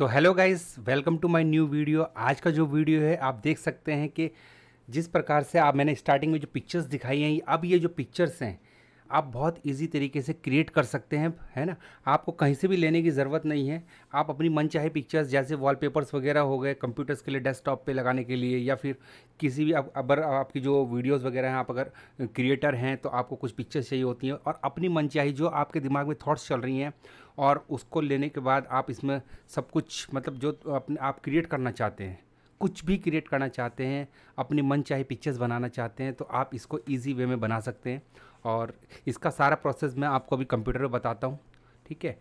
तो hello guys welcome to my new video आज का जो वीडियो है आप देख सकते हैं कि जिस प्रकार से आप मैंने स्टार्टिंग में जो पिक्चर्स दिखाई हैं अब ये जो पिक्चर्स हैं आप बहुत इजी तरीके से क्रिएट कर सकते हैं है ना आपको कहीं से भी लेने की ज़रूरत नहीं है आप अपनी मनचाहे पिक्चर्स जैसे वॉलपेपर्स वगैरह हो गए कंप्यूटर्स के लिए डेस्कटॉप पे लगाने के लिए या फिर किसी भी अब अगर आपकी जो वीडियोस वगैरह हैं आप अगर क्रिएटर हैं तो आपको कुछ पिक्चर्स चाहिए होती हैं और अपनी मनचाही जो आपके दिमाग में थाट्स चल रही हैं और उसको लेने के बाद आप इसमें सब कुछ मतलब जो अपने आप क्रिएट करना चाहते हैं कुछ भी क्रिएट करना चाहते हैं अपनी मन चाहे पिक्चर्स बनाना चाहते हैं तो आप इसको ईजी वे में बना सकते हैं और इसका सारा प्रोसेस मैं आपको अभी कंप्यूटर में बताता हूँ ठीक है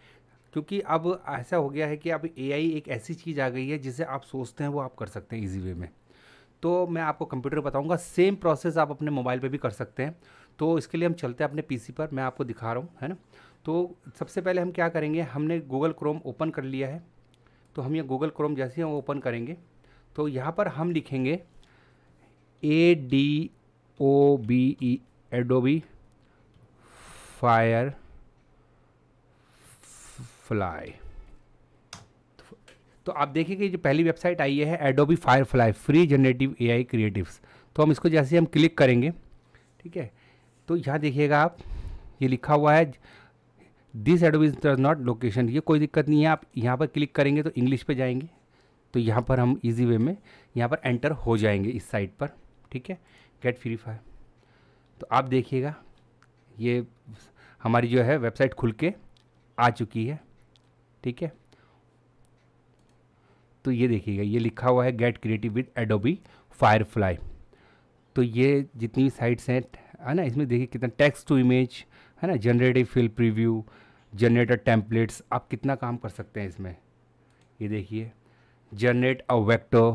क्योंकि अब ऐसा हो गया है कि अब ए एक ऐसी चीज़ आ गई है जिसे आप सोचते हैं वो आप कर सकते हैं ईजी वे में तो मैं आपको कंप्यूटर बताऊंगा सेम प्रोसेस आप अपने मोबाइल पे भी कर सकते हैं तो इसके लिए हम चलते हैं अपने पीसी पर मैं आपको दिखा रहा हूँ है ना तो सबसे पहले हम क्या करेंगे हमने गूगल क्रोम ओपन कर लिया है तो हम ये गूगल क्रोम जैसे हम ओपन करेंगे तो यहाँ पर हम लिखेंगे A D O B E Adobe Firefly तो आप देखिए कि जो पहली वेबसाइट आई है Adobe Firefly free generative A I creatives तो हम इसको जैसे हम क्लिक करेंगे ठीक है तो यहाँ देखिएगा आप ये लिखा हुआ है this Adobe's does not location ये कोई दिक्कत नहीं है आप यहाँ पर क्लिक करेंगे तो इंग्लिश पे जाएंगे तो यहाँ पर हम इजी वे में यहाँ पर एंटर हो जाएंगे इस साइट पर ठीक है गेट फ्री फायर तो आप देखिएगा ये हमारी जो है वेबसाइट खुल के आ चुकी है ठीक है तो ये देखिएगा ये लिखा हुआ है get creative with Adobe Firefly तो ये जितनी भी साइट्स हैं है ना इसमें देखिए कितना टेक्स्ट टू इमेज है ना generative fill preview generator templates आप कितना काम कर सकते हैं इसमें ये देखिए generate a vector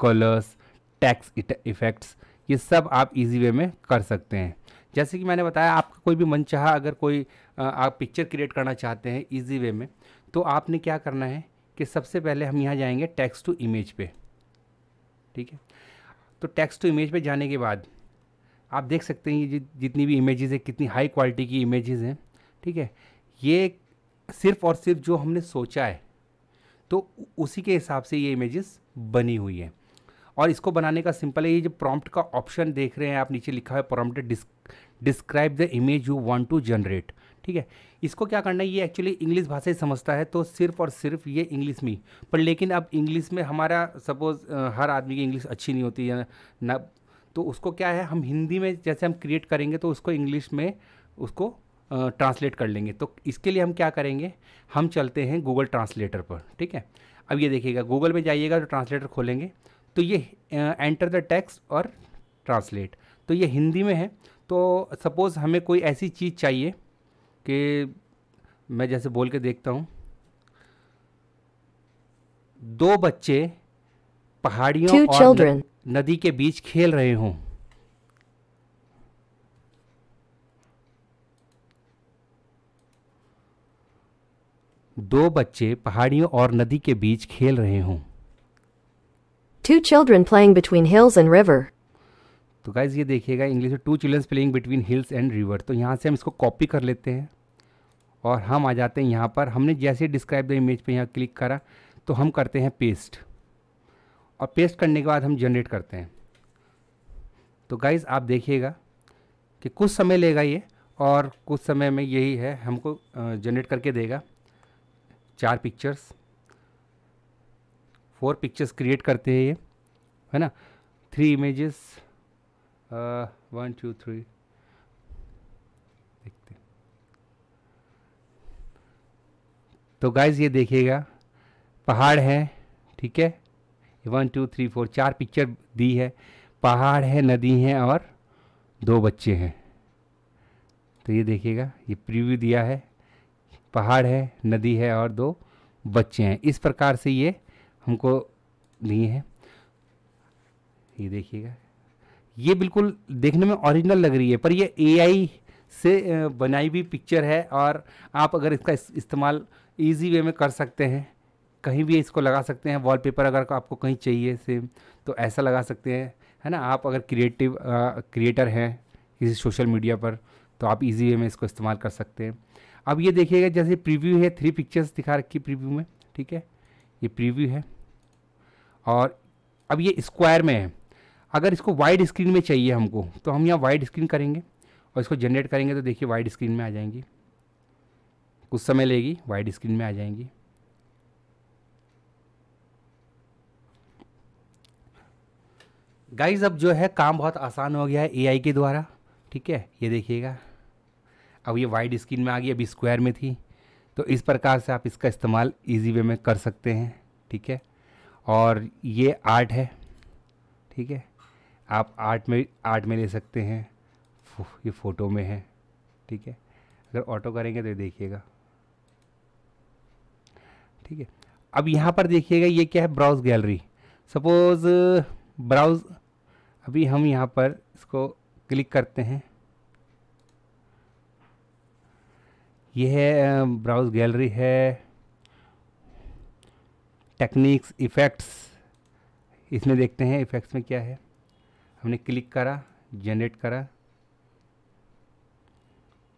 colours text effects ये सब आप इजी वे में कर सकते हैं जैसे कि मैंने बताया आपका कोई भी मन चाह अगर कोई आप पिक्चर क्रिएट करना चाहते हैं इजी वे में तो आपने क्या करना है कि सबसे पहले हम यहाँ जाएंगे टेक्स्ट टू इमेज पे ठीक है तो टेक्स्ट टू इमेज पे जाने के बाद आप देख सकते हैं ये जितनी भी इमेजेस है कितनी हाई क्वालिटी की इमेजेस हैं ठीक है ये सिर्फ और सिर्फ जो हमने सोचा है तो उसी के हिसाब से ये इमेजेस बनी हुई है और इसको बनाने का सिंपल है ये जो प्रॉम्प्ट का ऑप्शन देख रहे हैं आप नीचे लिखा है prompt describe the image you want to generate ठीक है इसको क्या करना है ये एक्चुअली इंग्लिश भाषा ही समझता है तो सिर्फ और सिर्फ ये इंग्लिश में पर लेकिन अब इंग्लिश में हमारा सपोज़ हर आदमी की इंग्लिश अच्छी नहीं होती है ना तो उसको क्या है हम हिंदी में जैसे हम क्रिएट करेंगे तो उसको इंग्लिश में उसको ट्रांसलेट कर लेंगे तो इसके लिए हम क्या करेंगे हम चलते हैं गूगल ट्रांसलेटर पर ठीक है अब ये देखिएगा गूगल में जाइएगा तो ट्रांसलेटर खोलेंगे तो ये एंटर द टैक्स और ट्रांसलेट तो ये हिंदी में है तो सपोज़ हमें कोई ऐसी चीज़ चाहिए कि मैं जैसे बोल के देखता हूँ दो बच्चे पहाड़ियों और नदी के बीच खेल रहे हों दो बच्चे पहाड़ियों और नदी के बीच खेल रहे हों two children playing between hills and river तो गाइज ये देखिएगा इंग्लिश में two childrens playing between hills and river तो यहाँ से हम इसको कॉपी कर लेते हैं और हम आ जाते हैं यहाँ पर हमने जैसे डिस्क्राइब द इमेज पे यहाँ क्लिक करा तो हम करते हैं पेस्ट और पेस्ट करने के बाद हम जनरेट करते हैं तो गाइज़ आप देखिएगा कि कुछ समय लेगा ये और कुछ समय में यही है हमको जनरेट करके देगा चार पिक्चर्स फोर पिक्चर्स क्रिएट करते हैं ये है ना three images one two three देखते तो गाइज ये देखिएगा पहाड़ है ठीक है वन टू थ्री फोर चार पिक्चर दी है पहाड़ है नदी है और दो बच्चे हैं तो ये देखिएगा ये प्रीव्यू दिया है पहाड़ है नदी है और दो बच्चे हैं इस प्रकार से ये हमको दिए हैं ये देखिएगा ये बिल्कुल देखने में ओरिजिनल लग रही है पर ये एआई से बनाई हुई पिक्चर है और आप अगर इसका इस, इस्तेमाल इजी वे में कर सकते हैं कहीं भी इसको लगा सकते हैं वॉलपेपर अगर आपको कहीं चाहिए सेम तो ऐसा लगा सकते हैं है ना आप अगर क्रिएटिव क्रिएटर हैं किसी सोशल मीडिया पर तो आप इजी वे में इसको इस्तेमाल कर सकते हैं अब ये देखिएगा जैसे प्रीव्यू है थ्री पिक्चर्स दिखा रखी प्रीव्यू में ठीक है ये प्रीव्यू है और अब ये स्क्वायर में है अगर इसको वाइड स्क्रीन में चाहिए हमको तो हम यहाँ वाइड स्क्रीन करेंगे और इसको जनरेट करेंगे तो देखिए वाइड स्क्रीन में आ जाएंगी कुछ समय लेगी वाइड स्क्रीन में आ जाएंगी गाइज अब जो है काम बहुत आसान हो गया है ए के द्वारा ठीक है ये देखिएगा अब ये वाइड स्क्रीन में आ गई अभी स्क्वायर में थी तो इस प्रकार से आप इसका इस्तेमाल इजी वे में कर सकते हैं ठीक है और ये आर्ट है ठीक है आप आर्ट में आर्ट में ले सकते हैं ये फ़ोटो में है ठीक है अगर ऑटो करेंगे तो देखिएगा ठीक है अब यहाँ पर देखिएगा ये क्या है ब्राउज गैलरी सपोज़ ब्राउज़ अभी हम यहाँ पर इसको क्लिक करते हैं यह है ब्राउज़ गैलरी है टेक्निक्स इफ़ेक्ट्स इसमें देखते हैं इफ़ेक्ट्स में क्या है हमने क्लिक करा जनरेट करा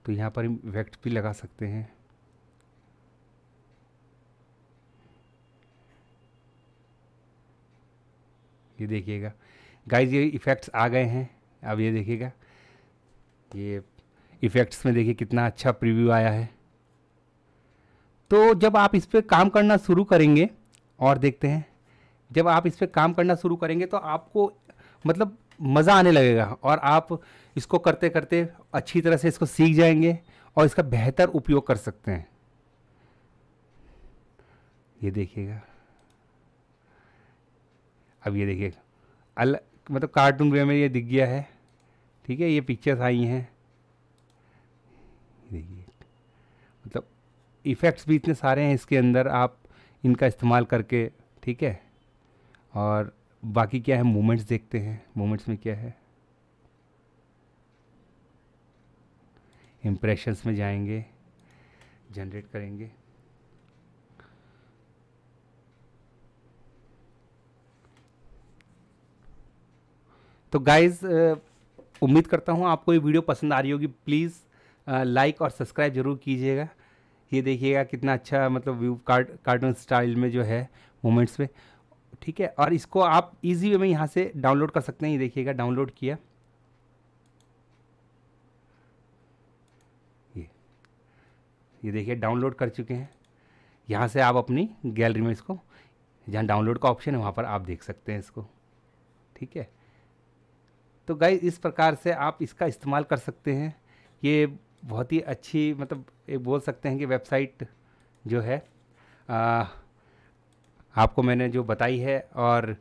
तो यहाँ पर इफ़ेक्ट भी लगा सकते हैं ये देखिएगा गाइज ये इफ़ेक्ट्स आ गए हैं अब ये देखिएगा ये इफ़ेक्ट्स में देखिए कितना अच्छा प्रीव्यू आया है तो जब आप इस पर काम करना शुरू करेंगे और देखते हैं जब आप इस पर काम करना शुरू करेंगे तो आपको मतलब मज़ा आने लगेगा और आप इसको करते करते अच्छी तरह से इसको सीख जाएंगे और इसका बेहतर उपयोग कर सकते हैं ये देखिएगा अब ये देखिए अल मतलब कार्टून वे में ये दिख गया है ठीक है ये पिक्चर्स आई हैं देखिए मतलब इफ़ेक्ट्स भी इतने सारे हैं इसके अंदर आप इनका इस्तेमाल करके ठीक है और बाकी क्या है मोमेंट्स देखते हैं मोमेंट्स में क्या है इम्प्रेशंस में जाएंगे जनरेट करेंगे तो गाइज़ उम्मीद करता हूँ आपको ये वीडियो पसंद आ रही होगी प्लीज़ लाइक और सब्सक्राइब जरूर कीजिएगा ये देखिएगा कितना अच्छा मतलब व्यू कार्ड कार्टून स्टाइल में जो है मोमेंट्स में ठीक है और इसको आप इजी वे में यहाँ से डाउनलोड कर सकते हैं ये देखिएगा डाउनलोड किया ये ये देखिए डाउनलोड कर चुके हैं यहाँ से आप अपनी गैलरी में इसको जहाँ डाउनलोड का ऑप्शन है वहाँ पर आप देख सकते हैं इसको ठीक है तो गाय इस प्रकार से आप इसका इस्तेमाल कर सकते हैं ये बहुत ही अच्छी मतलब एक बोल सकते हैं कि वेबसाइट जो है आ, आपको मैंने जो बताई है और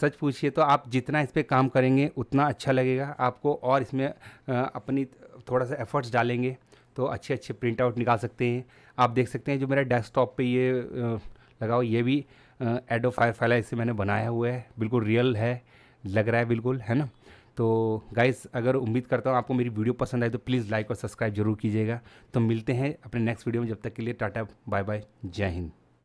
सच पूछिए तो आप जितना इस पर काम करेंगे उतना अच्छा लगेगा आपको और इसमें अपनी थोड़ा सा एफर्ट्स डालेंगे तो अच्छे अच्छे प्रिंट आउट निकाल सकते हैं आप देख सकते हैं जो मेरा डेस्कटॉप पे ये लगाओ ये भी एडो फायर फाइला इसे मैंने बनाया हुआ है बिल्कुल रियल है लग रहा है बिल्कुल है ना तो गाइस अगर उम्मीद करता हूँ आपको मेरी वीडियो पसंद आए तो प्लीज़ लाइक और सब्सक्राइब जरूर कीजिएगा तो मिलते हैं अपने नेक्स्ट वीडियो में जब तक के लिए टाटा बाय बाय जय हिंद